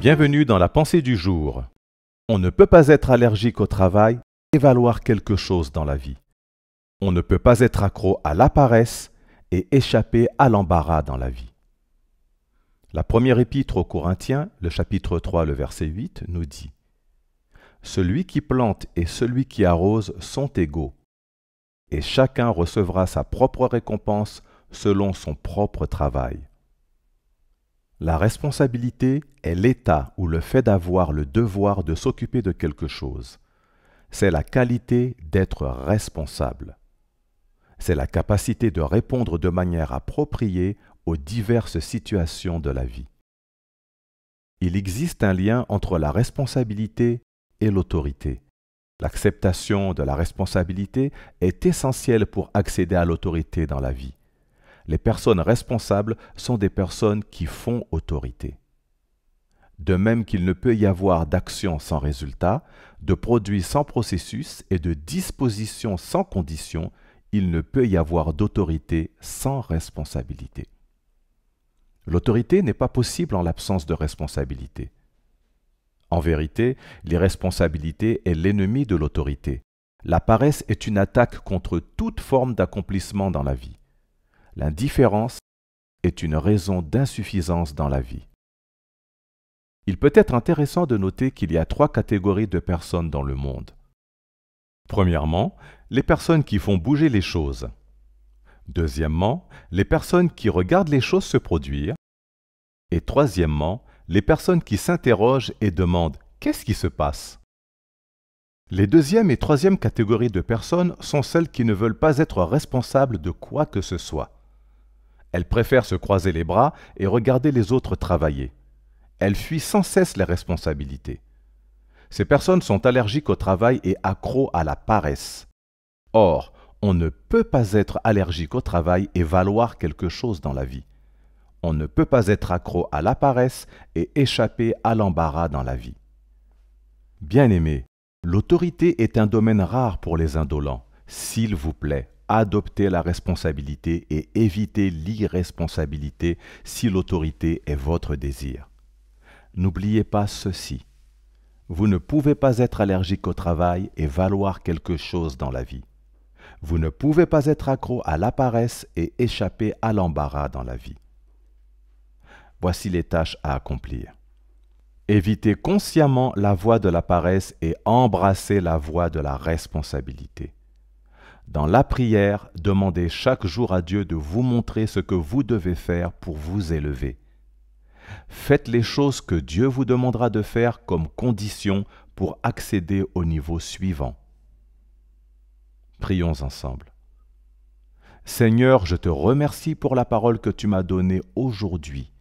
Bienvenue dans la pensée du jour. On ne peut pas être allergique au travail et valoir quelque chose dans la vie. On ne peut pas être accro à la paresse et échapper à l'embarras dans la vie. La première épître aux Corinthiens, le chapitre 3, le verset 8, nous dit Celui qui plante et celui qui arrose sont égaux, et chacun recevra sa propre récompense selon son propre travail. La responsabilité est l'état ou le fait d'avoir le devoir de s'occuper de quelque chose. C'est la qualité d'être responsable. C'est la capacité de répondre de manière appropriée aux diverses situations de la vie. Il existe un lien entre la responsabilité et l'autorité. L'acceptation de la responsabilité est essentielle pour accéder à l'autorité dans la vie. Les personnes responsables sont des personnes qui font autorité. De même qu'il ne peut y avoir d'action sans résultat, de produit sans processus et de disposition sans condition, il ne peut y avoir d'autorité sans responsabilité. L'autorité n'est pas possible en l'absence de responsabilité. En vérité, l'irresponsabilité est l'ennemi de l'autorité. La paresse est une attaque contre toute forme d'accomplissement dans la vie. L'indifférence est une raison d'insuffisance dans la vie. Il peut être intéressant de noter qu'il y a trois catégories de personnes dans le monde. Premièrement, les personnes qui font bouger les choses. Deuxièmement, les personnes qui regardent les choses se produire. Et troisièmement, les personnes qui s'interrogent et demandent Qu'est-ce qui se passe Les deuxième et troisième catégories de personnes sont celles qui ne veulent pas être responsables de quoi que ce soit. Elle préfère se croiser les bras et regarder les autres travailler. Elle fuit sans cesse les responsabilités. Ces personnes sont allergiques au travail et accros à la paresse. Or, on ne peut pas être allergique au travail et valoir quelque chose dans la vie. On ne peut pas être accro à la paresse et échapper à l'embarras dans la vie. Bien-aimé, l'autorité est un domaine rare pour les indolents. S'il vous plaît, Adoptez la responsabilité et évitez l'irresponsabilité si l'autorité est votre désir. N'oubliez pas ceci. Vous ne pouvez pas être allergique au travail et valoir quelque chose dans la vie. Vous ne pouvez pas être accro à la paresse et échapper à l'embarras dans la vie. Voici les tâches à accomplir. Évitez consciemment la voie de la paresse et embrassez la voie de la responsabilité. Dans la prière, demandez chaque jour à Dieu de vous montrer ce que vous devez faire pour vous élever. Faites les choses que Dieu vous demandera de faire comme condition pour accéder au niveau suivant. Prions ensemble. Seigneur, je te remercie pour la parole que tu m'as donnée aujourd'hui.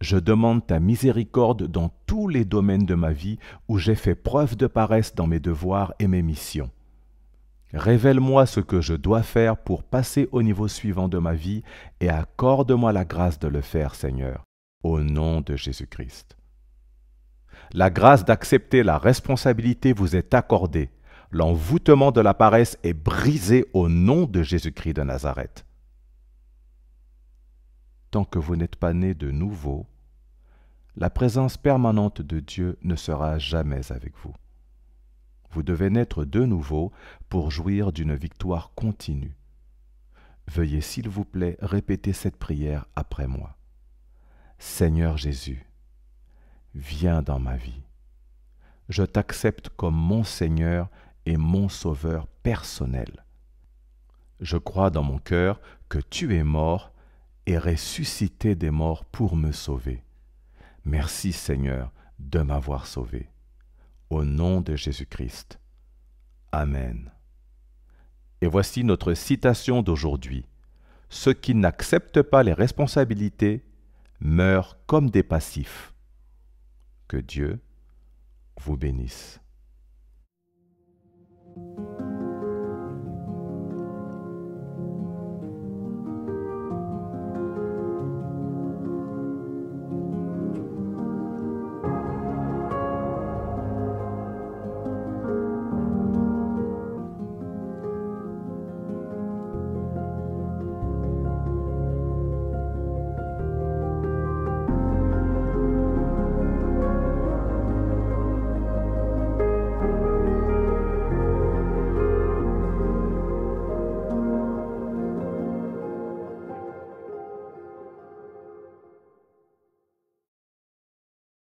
Je demande ta miséricorde dans tous les domaines de ma vie où j'ai fait preuve de paresse dans mes devoirs et mes missions. Révèle-moi ce que je dois faire pour passer au niveau suivant de ma vie et accorde-moi la grâce de le faire, Seigneur, au nom de Jésus-Christ. La grâce d'accepter la responsabilité vous est accordée. L'envoûtement de la paresse est brisé au nom de Jésus-Christ de Nazareth. Tant que vous n'êtes pas né de nouveau, la présence permanente de Dieu ne sera jamais avec vous. Vous devez naître de nouveau pour jouir d'une victoire continue. Veuillez s'il vous plaît répéter cette prière après moi. Seigneur Jésus, viens dans ma vie. Je t'accepte comme mon Seigneur et mon Sauveur personnel. Je crois dans mon cœur que tu es mort et ressuscité des morts pour me sauver. Merci Seigneur de m'avoir sauvé au nom de Jésus-Christ. Amen. Et voici notre citation d'aujourd'hui. Ceux qui n'acceptent pas les responsabilités meurent comme des passifs. Que Dieu vous bénisse.